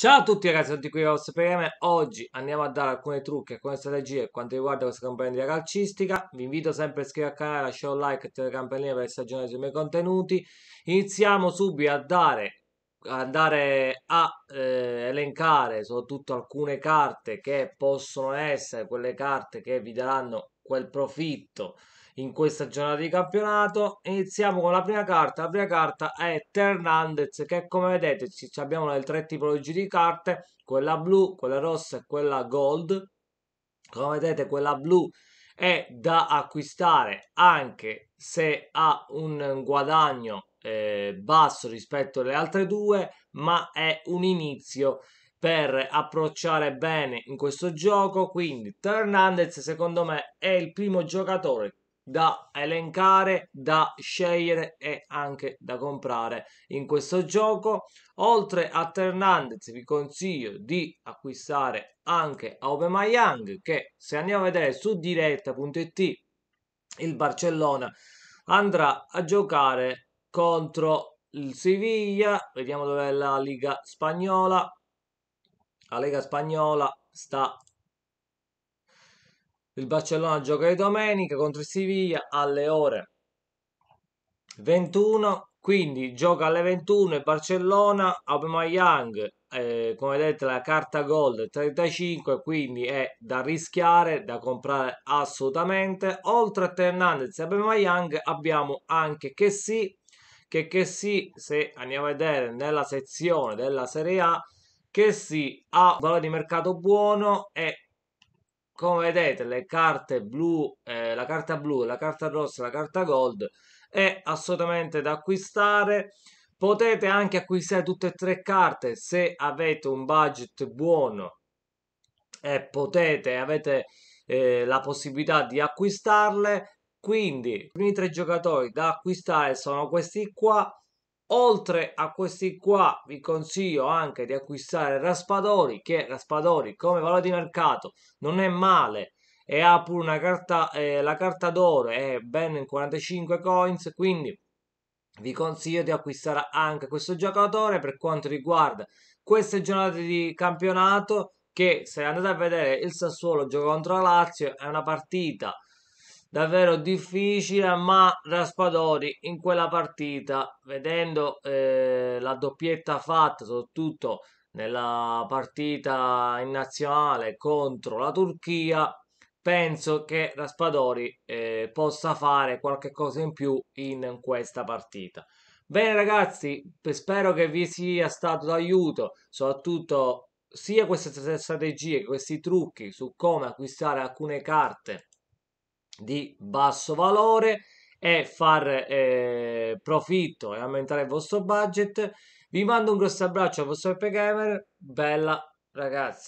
Ciao a tutti ragazzi, tutti qui Ross PM. Oggi andiamo a dare alcuni trucchi, e alcune strategie quanto riguarda questa di calcistica. Vi invito sempre a iscrivervi al canale, lasciare un like e attivare la campanella per essere aggiornati sui miei contenuti. Iniziamo subito a dare andare a eh, elencare soprattutto alcune carte che possono essere quelle carte che vi daranno quel profitto in questa giornata di campionato. Iniziamo con la prima carta. La prima carta è Ternandez che come vedete abbiamo le tre tipologie di carte, quella blu, quella rossa e quella gold. Come vedete quella blu è da acquistare anche se ha un guadagno eh, basso rispetto alle altre due, ma è un inizio per approcciare bene in questo gioco. Quindi Hernandez secondo me è il primo giocatore da elencare, da scegliere e anche da comprare in questo gioco. Oltre a Fernandez vi consiglio di acquistare anche Aubameyang che se andiamo a vedere su diretta.it il Barcellona andrà a giocare contro il Siviglia, vediamo dov'è la Liga Spagnola. La Lega Spagnola sta il Barcellona gioca di domenica contro il Siviglia alle ore 21. Quindi gioca alle 21 il Barcellona, Aubameyang, eh, come vedete la carta gold 35, quindi è da rischiare, da comprare assolutamente. Oltre a Hernandez e Aubameyang abbiamo anche che che che se andiamo a vedere nella sezione della Serie A, che ha un valore di mercato buono e come vedete le carte blu, eh, la carta blu, la carta rossa e la carta gold è assolutamente da acquistare. Potete anche acquistare tutte e tre carte se avete un budget buono e potete, avete eh, la possibilità di acquistarle. Quindi i primi tre giocatori da acquistare sono questi qua Oltre a questi qua vi consiglio anche di acquistare Raspadori che Raspadori come valore di mercato non è male e ha pure una carta, eh, la carta d'oro è ben 45 coins quindi vi consiglio di acquistare anche questo giocatore per quanto riguarda queste giornate di campionato che se andate a vedere il Sassuolo gioca contro la Lazio è una partita davvero difficile, ma Raspadori in quella partita, vedendo eh, la doppietta fatta, soprattutto nella partita in nazionale contro la Turchia, penso che Raspadori eh, possa fare qualche cosa in più in questa partita. Bene ragazzi, spero che vi sia stato d'aiuto, soprattutto sia queste strategie che questi trucchi su come acquistare alcune carte di basso valore e far eh, profitto e aumentare il vostro budget. Vi mando un grosso abbraccio al vostro Pepe Gamer. Bella ragazzi.